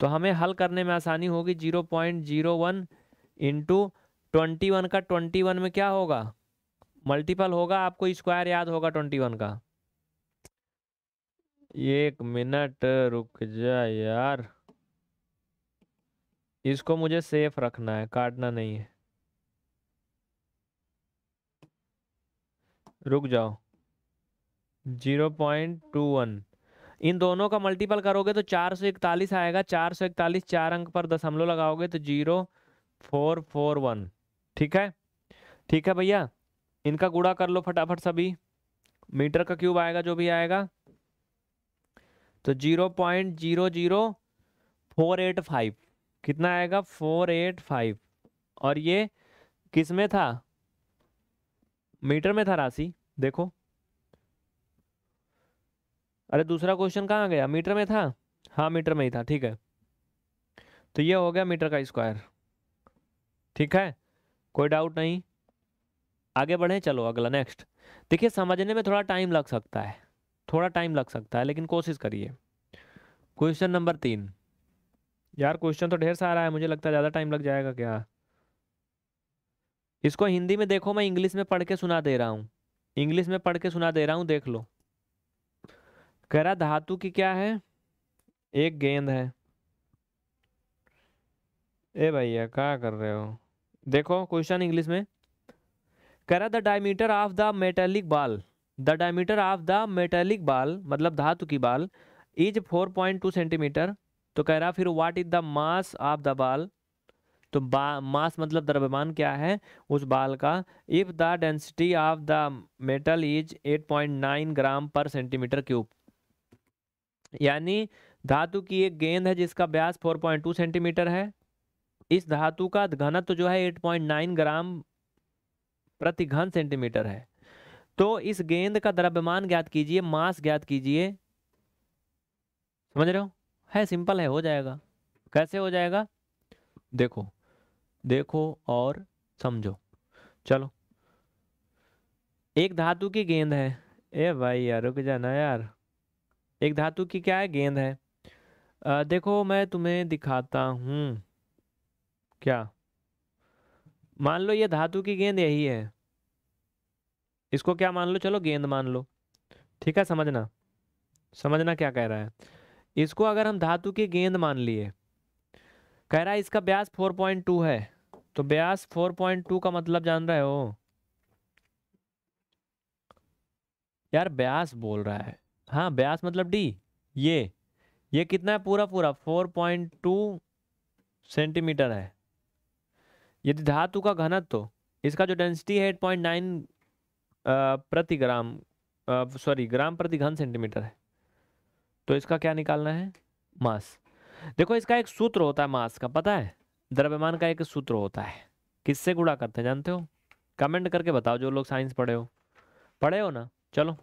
तो हमें हल करने में आसानी होगी zero point zero one into twenty one का ट्वेंटी वन में क्या होगा मल्टीपल होगा आपको स्क्वायर याद होगा ट्वेंटी वन का एक मिनट रुक जा यार इसको मुझे सेफ रखना है काटना नहीं है रुक जाओ जीरो पॉइंट टू वन इन दोनों का मल्टीपल करोगे तो चार सौ इकतालीस आएगा चार सौ इकतालीस चार अंक पर दशमलव लगाओगे तो जीरो फोर फोर वन ठीक है ठीक है भैया इनका गुड़ा कर लो फटाफट सभी मीटर का क्यूब आएगा जो भी आएगा तो zero point zero zero four eight five कितना आएगा फोर एट फाइव और ये किस में था मीटर में था राशि देखो अरे दूसरा क्वेश्चन कहाँ गया मीटर में था हाँ मीटर में ही था ठीक है तो ये हो गया मीटर का स्क्वायर ठीक है कोई डाउट नहीं आगे बढ़े चलो अगला नेक्स्ट देखिए समझने में थोड़ा टाइम लग सकता है थोड़ा टाइम लग सकता है लेकिन कोशिश करिए क्वेश्चन नंबर तीन यार क्वेश्चन तो ढेर सारा है मुझे लगता है ज़्यादा टाइम लग जाएगा क्या इसको हिंदी में देखो मैं इंग्लिश में पढ़ के सुना दे रहा हूँ इंग्लिश में पढ़ के सुना दे रहा हूँ देख लो कह रहा धातु की क्या है एक गेंद है ए भैया क्या कर रहे हो देखो क्वेश्चन इंग्लिश में कह रहा the diameter of the metallic ball the diameter of the metallic ball मतलब धातु की ball is four point two centimetre तो कह रहा फिर what is the mass of the ball तो मास मतलब द्रव्यमान क्या है उस बाल का if the density of the metal is 8.9 gram per centimetre cube यानी धातु की एक गेंद है जिसका ब्यास 4.2 सेंटीमीटर है इस धातु का घनत्व तो जो है 8.9 ग्राम प्रति घन सेंटीमीटर है तो इस गेंद का द्रव्यमान ज्ञात कीजिए मास ज्ञात कीजिए समझ रहे हो है सिंपल है हो जाएगा कैसे हो जाएगा देखो देखो और समझो चलो एक धातु की गेंद है ए भाई यार रुक जाना यार एक धातु की क्या है गेंद है आ, देखो मैं तुम्हें दिखाता हूँ क्या मान लो ये धातु की गेंद यही है इसको क्या मान लो चलो गेंद मान लो ठीक है समझना समझना क्या कह रहा है इसको अगर हम धातु की गेंद मान लिए कह रहा है इसका ब्यास 4.2 है तो ब्यास 4.2 का मतलब जान रहे हो यार ब्यास बोल रहा है हाँ ब्यास मतलब डी ये ये कितना है पूरा पूरा 4.2 सेंटीमीटर है यदि धातु का घनत्व तो, इसका जो डेंसिटी है 8.9 प्रति ग्राम सॉरी ग्राम प्रति घन सेंटीमीटर है तो इसका क्या निकालना है मास देखो इसका एक सूत्र होता है मास का पता है द्रव्यमान का एक सूत्र होता है किससे गुड़ा करते हैं जानते हो कमेंट करके बताओ जो लोग साइंस पढ़े हो पढ़े हो ना चलो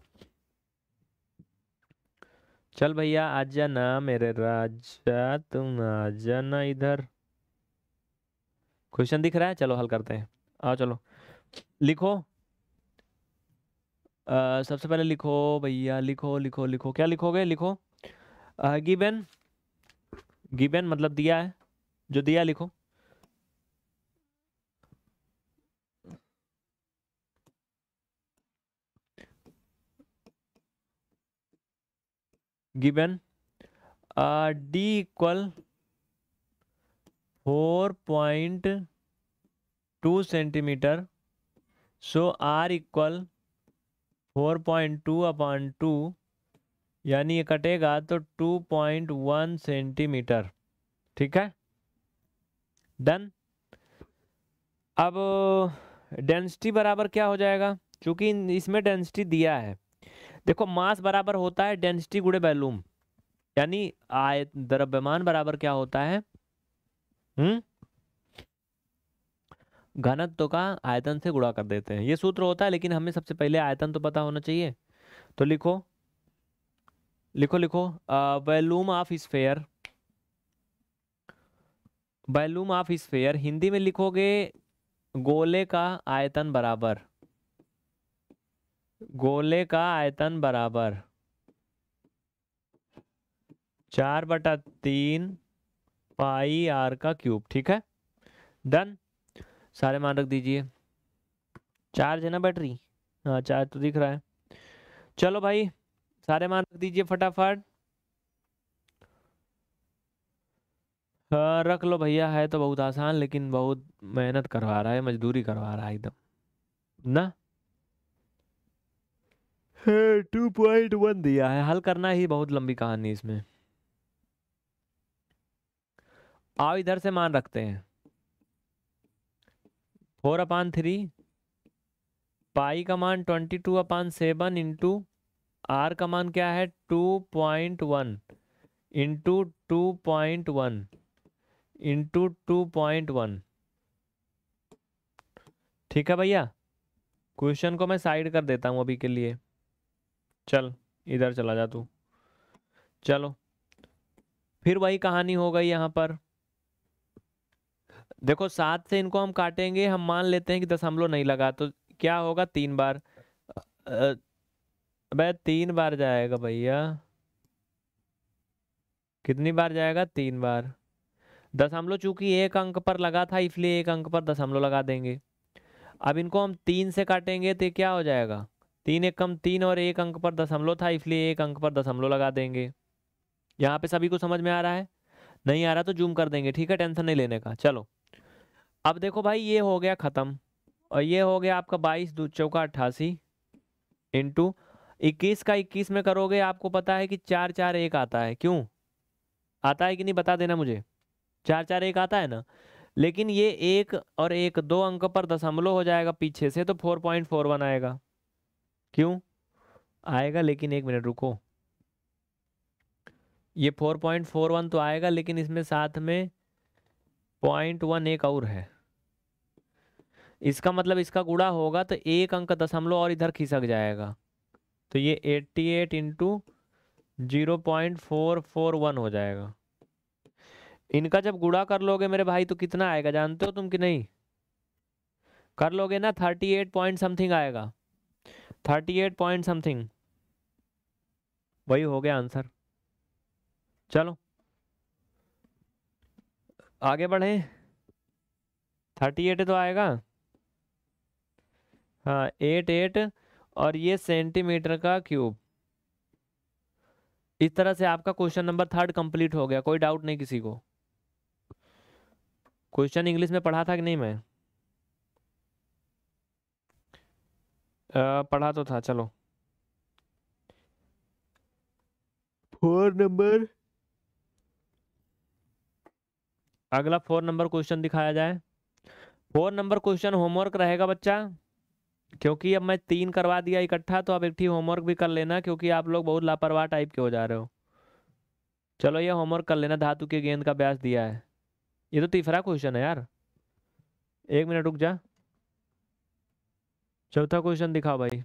चल भैया आ जाना मेरे राजा तुम आ जाना इधर क्वेश्चन दिख रहा है चलो हल करते हैं आओ चलो लिखो सबसे पहले लिखो भैया लिखो लिखो लिखो क्या लिखोगे लिखो गिवन गिवन मतलब दिया है जो दिया लिखो given D equal four point two centimetre so R equal four point two upon two यानी ये कटेगा तो 2.1 सेंटीमीटर ठीक है डन अब डेंसिटी बराबर क्या हो जाएगा क्योंकि इसमें डेंसिटी दिया है देखो मास बराबर होता है डेंसिटी गुड़े वैल्यूम यानी आय द्रव्यमान बराबर क्या होता है हम्म घनत्व का आयतन से गुणा कर देते हैं ये सूत्र होता है लेकिन हमें सबसे पहले आयतन तो पता होना चाहिए तो लिखो लिखो लिखो volume of sphere volume of sphere Hindi में लिखोगे गोले का आयतन बराबर गोले का आयतन बराबर चार बटा तीन पाई आर का क्यूब ठीक है डन सारे मान रख दीजिए चार्ज है ना बैटरी हाँ चार्ज तो दिख रहा है चलो भाई सारे मान रख दीजिए फटाफट हाँ, रख लो भैया है तो बहुत आसान लेकिन बहुत मेहनत करवा रहा है मजदूरी करवा रहा है एकदम ना टू पॉइंट वन दिया है हल करना ही बहुत लंबी कहानी इसमें आओ इधर से मान रखते हैं फोर अपान थ्री पाई का मान twenty two upon seven into are का मान क्या है two point one into two point one into two point one ठीक है भैया क्वेश्चन को मैं साइड कर देता हूँ अभी के लिए चल इधर चला जा तू चलो फिर वही कहानी हो गई यहाँ पर देखो सात से इनको हम काटेंगे हम मान लेते हैं कि दशमलव नहीं लगा तो क्या होगा तीन बार अबे तीन बार जाएगा भैया कितनी बार जाएगा तीन बार दशमलव चूंकि एक अंक पर लगा था इसलिए एक अंक पर दशमलव लगा देंगे अब इनको हम तीन से काटेंगे तो क्या हो जाएगा तीन एक कम तीन और एक अंक पर दशमलव था इसलिए एक अंक पर दशमलव लगा देंगे यहाँ पे सभी को समझ में आ रहा है नहीं आ रहा तो जूम कर देंगे ठीक है टेंशन नहीं लेने का चलो अब देखो भाई ये हो गया ख़त्म और ये हो गया आपका बाईस दो चौका अट्ठासी इंटू इक्कीस का इक्कीस में करोगे आपको पता है कि चार चार एक आता है क्यों आता है कि नहीं बता देना मुझे चार चार एक आता है ना लेकिन ये एक और एक दो अंक पर दशमलव हो जाएगा पीछे से तो फोर पॉइंट फोर वन आएगा क्यों आएगा लेकिन एक मिनट रुको ये फोर पॉइंट फोर वन तो आएगा लेकिन इसमें साथ में पॉइंट वन एक और है इसका मतलब इसका गुड़ा होगा तो एक अंक दशमलव और इधर खिसक जाएगा तो ये 88 eight into zero point four four one हो जाएगा इनका जब गुड़ा कर लोगे मेरे भाई तो कितना आएगा जानते हो तुम कि नहीं कर लोगे ना थर्टी एट पॉइंट समथिंग आएगा थर्टी एट पॉइंट समथिंग वही हो गया आंसर चलो आगे बढ़े थर्टी एट तो आएगा हाँ एट एट और ये सेंटीमीटर का क्यूब इस तरह से आपका क्वेश्चन नंबर थर्ड कंप्लीट हो गया कोई डाउट नहीं किसी को क्वेश्चन इंग्लिश में पढ़ा था कि नहीं मैं आ, पढ़ा तो था चलो फोर नंबर अगला फोर नंबर क्वेश्चन दिखाया जाए फोर नंबर क्वेश्चन होमवर्क रहेगा बच्चा क्योंकि अब मैं तीन करवा दिया इकट्ठा तो अब एक ठीक होमवर्क भी कर लेना क्योंकि आप लोग बहुत लापरवाह टाइप के हो जा रहे हो चलो ये होमवर्क कर लेना धातु के गेंद का ब्यास दिया है ये तो तीसरा क्वेश्चन है यार एक मिनट रुक जा चौथा क्वेश्चन दिखाओ भाई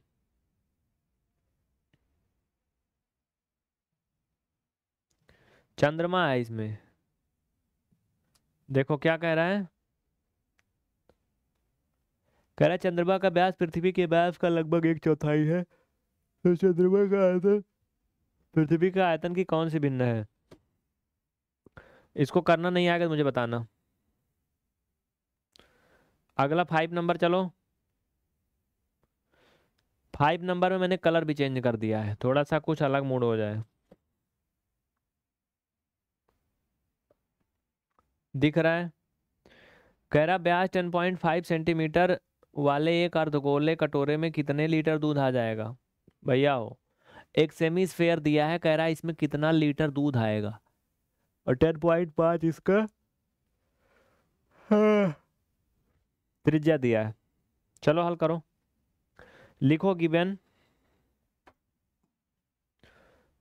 चंद्रमा है इसमें देखो क्या कह रहा है कह रहा चंद्रमा का व्यास पृथ्वी के व्यास का लगभग एक चौथाई है तो चंद्रमा का आयतन पृथ्वी का आयतन की कौन सी भिन्न है इसको करना नहीं आएगा तो मुझे बताना अगला फाइव नंबर चलो फाइव नंबर में मैंने कलर भी चेंज कर दिया है थोड़ा सा कुछ अलग मूड हो जाए दिख रहा है कह रहा ब्याज टेन पॉइंट फाइव सेंटीमीटर वाले एक अर्धगोले कटोरे में कितने लीटर दूध आ जाएगा भैया हो एक सेमी स्फेयर दिया है कह रहा है इसमें कितना लीटर दूध आएगा और टेन पॉइंट पाँच इसका हाँ। त्रिज्या दिया है चलो हल करो लिखो गिबेन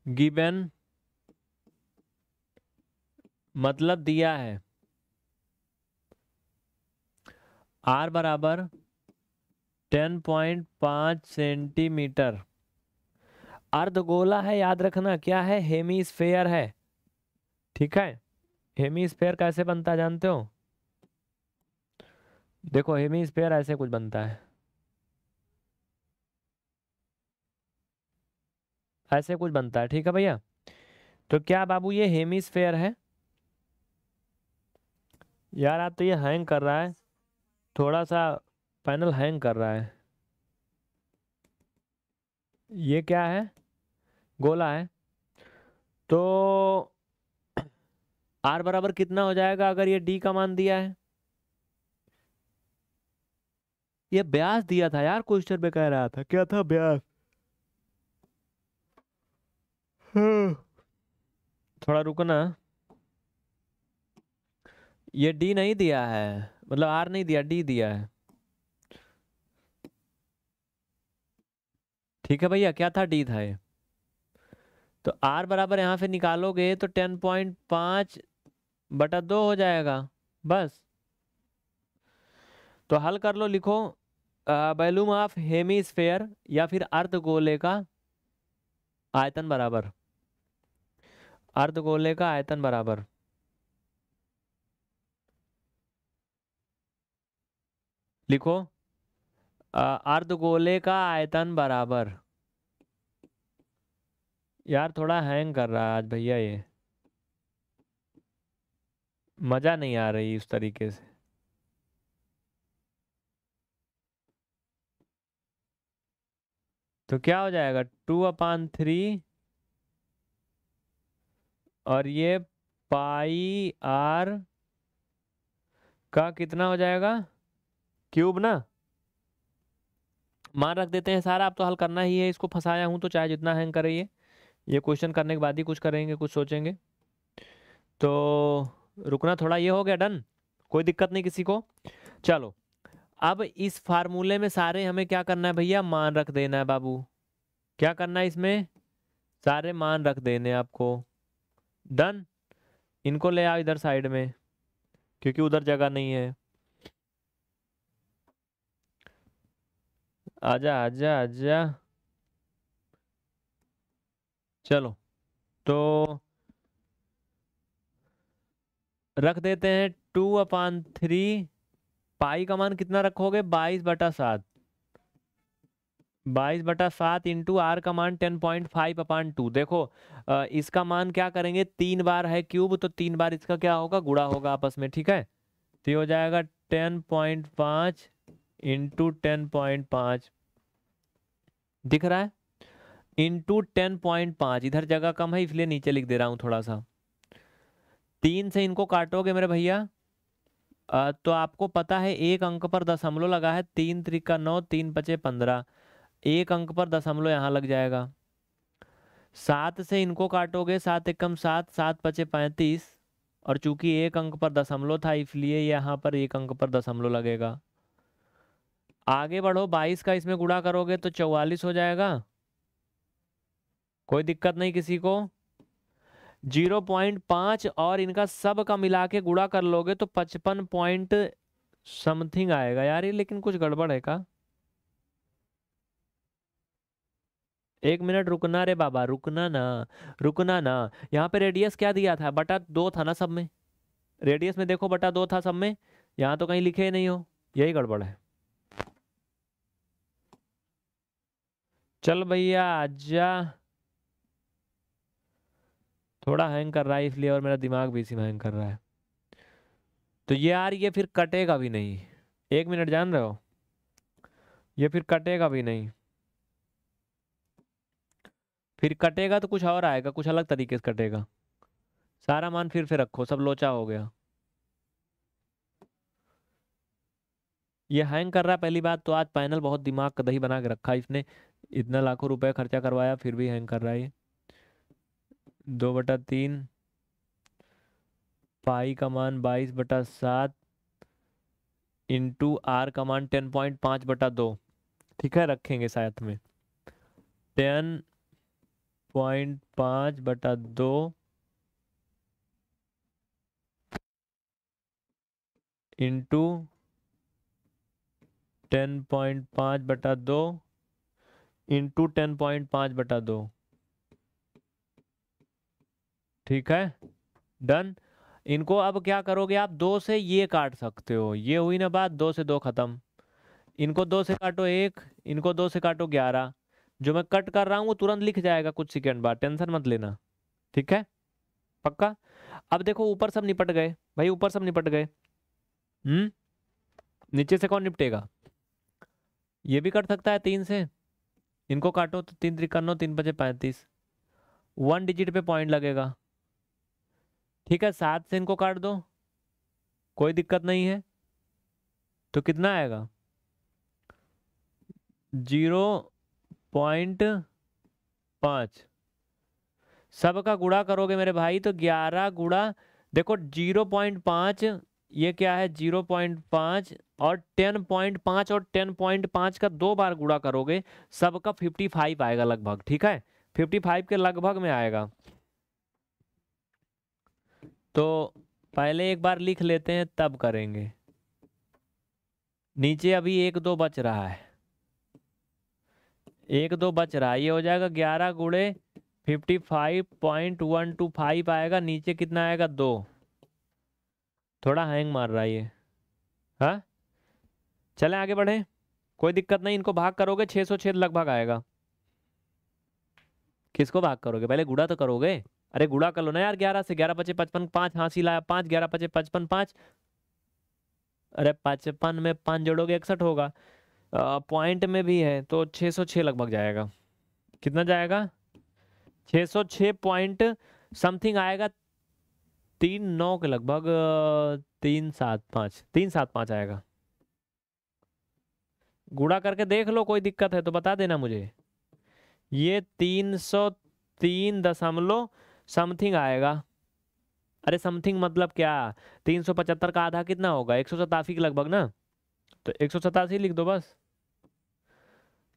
गिबेन मतलब दिया है आर बराबर टेन पॉइंट पाँच सेंटीमीटर अर्धगोला है याद रखना क्या है हेमी स्फेयर है ठीक है हेमी स्फेयर कैसे बनता है जानते हो देखो हेमी स्फेयर ऐसे कुछ बनता है ऐसे कुछ बनता है ठीक है भैया तो क्या बाबू ये हेमी स्फेयर है यार आप तो ये हैंग कर रहा है थोड़ा सा पैनल हैंग कर रहा है ये क्या है गोला है तो आर बराबर कितना हो जाएगा अगर ये डी का मान दिया है ये ब्यास दिया था यार क्वेश्चन में कह रहा था क्या था ब्यास हम्म। थोड़ा रुकना ये डी नहीं दिया है मतलब आर नहीं दिया डी दिया है ठीक है भैया क्या था डी था ये तो आर बराबर यहाँ से निकालोगे तो टेन पॉइंट पाँच बटा दो हो जाएगा बस तो हल कर लो लिखो बैलूम ऑफ हेमी स्फेयर या फिर अर्ध गोले का आयतन बराबर अर्ध गोले का आयतन बराबर लिखो अर्धगोले का आयतन बराबर यार थोड़ा हैंग कर रहा है आज भैया ये मज़ा नहीं आ रही उस तरीके से तो क्या हो जाएगा टू अपान थ्री और ये पाई आर का कितना हो जाएगा क्यूब ना मान रख देते हैं सारा आप तो हल करना ही है इसको फंसाया हूँ तो चाहे जितना हैंग करिए ये क्वेश्चन करने के बाद ही कुछ करेंगे कुछ सोचेंगे तो रुकना थोड़ा ये हो गया डन कोई दिक्कत नहीं किसी को चलो अब इस फार्मूले में सारे हमें क्या करना है भैया मान रख देना है बाबू क्या करना है इसमें सारे मान रख देने आपको डन इनको ले आओ इधर साइड में क्योंकि उधर जगह नहीं है आजा आजा आजा चलो तो रख देते हैं टू अपान थ्री पाई का मान कितना रखोगे बाईस बटा सात बाईस बटा सात इंटू आर का मान ten point five upon two देखो इसका मान क्या करेंगे तीन बार है क्यूब तो तीन बार इसका क्या होगा गुड़ा होगा आपस में ठीक है तो हो जाएगा टेन पॉइंट पाँच इंटू टेन पॉइंट पाँच दिख रहा है इंटू टेन पॉइंट पाँच इधर जगह कम है इसलिए नीचे लिख दे रहा हूँ थोड़ा सा तीन से इनको काटोगे मेरे भैया तो आपको पता है एक अंक पर दशमलव लगा है तीन त्रिका नौ तीन पचे पंद्रह एक अंक पर दशमलव यहाँ लग जाएगा सात से इनको काटोगे सात एकम सात सात पचे पैंतीस और चूंकि एक अंक पर दशमलव था इसलिए यहाँ पर एक अंक पर दशमलव लगेगा आगे बढ़ो बाईस का इसमें गुड़ा करोगे तो चौवालीस हो जाएगा कोई दिक्कत नहीं किसी को जीरो पॉइंट पांच और इनका सब का मिला के गुड़ा कर लोगे तो पचपन पॉइंट समथिंग आएगा यार ये लेकिन कुछ गड़बड़ है का एक मिनट रुकना रे बाबा रुकना ना रुकना ना यहाँ पे रेडियस क्या दिया था बटा दो था ना सब में रेडियस में देखो बटा दो था सब में यहाँ तो कहीं लिखे ही नहीं हो यही गड़बड़ है चल भैया आजा थोड़ा हैंग कर रहा है इसलिए और मेरा दिमाग भी इसी में हैंग कर रहा है तो ये यार ये फिर कटेगा भी नहीं एक मिनट जान रहे हो ये फिर कटेगा भी नहीं फिर कटेगा तो कुछ और आएगा कुछ अलग तरीके से कटेगा सारा मान फिर फिर रखो सब लोचा हो गया ये हैंग कर रहा है पहली बात तो आज पैनल बहुत दिमाग का दही बना के रखा है इसने इतना लाखों रुपए खर्चा करवाया फिर भी हैंग कर रहा है दो बटा तीन पाई का मान बाईस बटा सात इंटू आर का मान टेन पॉइंट पाँच बटा दो ठीक है रखेंगे साथ में टेन पॉइंट पाँच बटा दो इंटू टेन पॉइंट पाँच बटा दो इंटू टेन पॉइंट पांच बटा दो ठीक है डन इनको अब क्या करोगे आप दो से ये काट सकते हो ये हुई ना बात दो से दो ख़त्म इनको दो से काटो एक इनको दो से काटो ग्यारह जो मैं कट कर रहा हूँ वो तुरंत लिख जाएगा कुछ सेकेंड बाद टेंशन मत लेना ठीक है पक्का अब देखो ऊपर सब निपट गए भाई ऊपर सब निपट गए हम्म नीचे से कौन निपटेगा ये भी कट सकता है तीन से इनको काटो तो तीन त्रिकानो तीन पचे पैंतीस वन डिजिट पे पॉइंट लगेगा ठीक है सात से इनको काट दो कोई दिक्कत नहीं है तो कितना आएगा जीरो पॉइंट पाँच सब का गुड़ा करोगे मेरे भाई तो ग्यारह गुड़ा देखो जीरो पॉइंट पाँच ये क्या है जीरो पॉइंट पाँच और टेन पॉइंट पाँच और टेन पॉइंट पाँच का दो बार गुड़ा करोगे सबका फिफ्टी फाइव आएगा लगभग ठीक है फिफ्टी फाइव के लगभग में आएगा तो पहले एक बार लिख लेते हैं तब करेंगे नीचे अभी एक दो बच रहा है एक दो बच रहा है ये हो जाएगा ग्यारह गुड़े fifty five point one two five आएगा नीचे कितना आएगा दो थोड़ा हैंग मार रहा है ये हाँ चले आगे बढ़े कोई दिक्कत नहीं इनको भाग करोगे छः सौ छेद लगभग आएगा किसको भाग करोगे पहले गुड़ा तो करोगे अरे गुड़ा कर लो ना यार ग्यारह से ग्यारह पचे पचपन पाँच हाँसी लाया पाँच ग्यारह पचे पचपन पाँच अरे पचपन में पाँच जोड़ोगे इकसठ होगा पॉइंट में भी है तो छः सौ छः लगभग जाएगा कितना जाएगा छः सौ छः पॉइंट समथिंग आएगा तीन नौ के लगभग तीन सात पाँच तीन सात पाँच आएगा गुड़ा करके देख लो कोई दिक्कत है तो बता देना मुझे ये तीन सौ तीन दशमलव समथिंग आएगा अरे समथिंग मतलब क्या तीन सौ पचहत्तर का आधा कितना होगा एक सौ सतासी के लगभग ना तो एक सौ सतासी लिख दो बस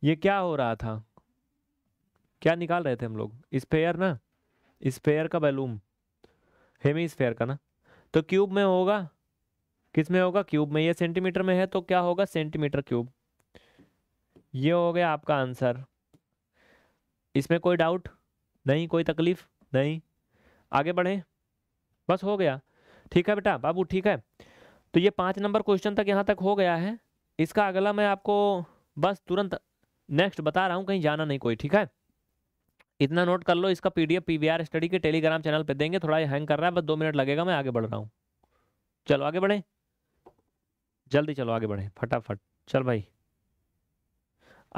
ये क्या हो रहा था क्या निकाल रहे थे हम लोग स्पेयर ना स्पेयर का बैलूम हेमीस्फेयर का ना तो क्यूब में होगा किस में होगा क्यूब में ये सेंटीमीटर में है तो क्या होगा सेंटीमीटर क्यूब ये हो गया आपका आंसर इसमें कोई डाउट नहीं कोई तकलीफ नहीं आगे बढ़ें बस हो गया ठीक है बेटा बाबू ठीक है तो ये पाँच नंबर क्वेश्चन तक यहाँ तक हो गया है इसका अगला मैं आपको बस तुरंत नेक्स्ट बता रहा हूँ कहीं जाना नहीं कोई ठीक है इतना नोट कर लो इसका पीडीएफ पीवीआर स्टडी के टेलीग्राम चैनल पे देंगे थोड़ा हैंग कर रहा है बस दो मिनट लगेगा मैं आगे बढ़ रहा हूँ चलो आगे बढ़े जल्दी चलो आगे बढ़े फटाफट चल भाई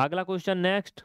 अगला क्वेश्चन नेक्स्ट